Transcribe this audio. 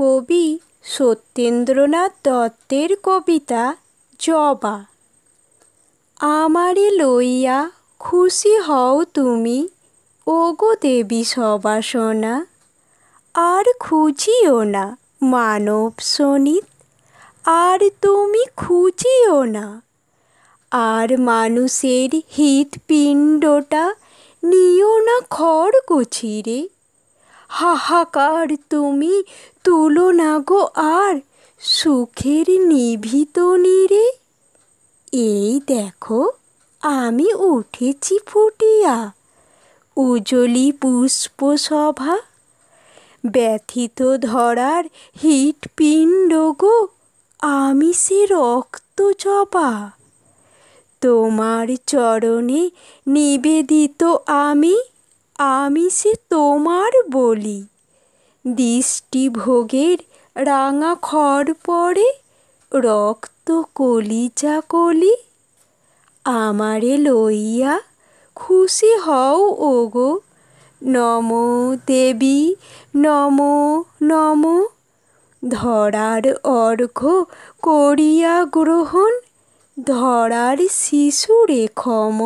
কবি সত্যেন্দ্রনাথ দত্তের কবিতা জবা আমারে লইয়া খুশি হও তুমি ওগো দেবী সবাসনা আর খুঁজিও না মানব শনিত আর তুমি খুঁজিও না আর মানুষের হৃৎপিণ্ডটা নিও না খড় গুছিরে হাহাকার তুমি তুলো না গো আর সুখের নিভিত নিরে এই দেখো আমি উঠেছি ফুটিয়া উজলি পুষ্প সভা ব্যথিত ধরার হিট পিণ্ড গো আমি সে রক্ত চপা তোমার চরণে নিবেদিত আমি আমি সে তোমার বলি দৃষ্টিভোগের রাঙা খড় পড়ে রক্ত কলিচা কলি আমারে লইয়া খুশি হও ওগো নম দেবী নম নম ধরার অর্ঘ করিয়া গ্রহণ ধরার শিশু রেখম